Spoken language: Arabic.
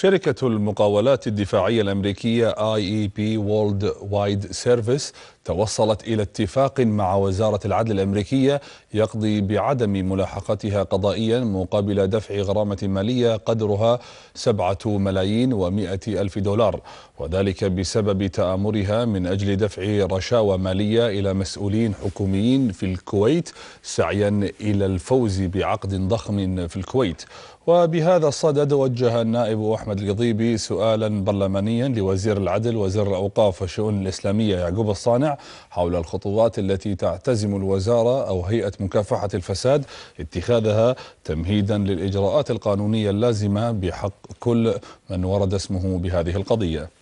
شركة المقاولات الدفاعية الأمريكية IEP World Wide Service توصلت إلى اتفاق مع وزارة العدل الأمريكية يقضي بعدم ملاحقتها قضائيا مقابل دفع غرامة مالية قدرها سبعة ملايين ومائة ألف دولار وذلك بسبب تآمرها من أجل دفع رشاوى مالية إلى مسؤولين حكوميين في الكويت سعيا إلى الفوز بعقد ضخم في الكويت وبهذا الصدد وجه النائب أحمد أحمد القضيبي سؤالا برلمانيا لوزير العدل وزير الأوقاف والشؤون الإسلامية يعقوب الصانع حول الخطوات التي تعتزم الوزارة أو هيئة مكافحة الفساد اتخاذها تمهيدا للإجراءات القانونية اللازمة بحق كل من ورد اسمه بهذه القضية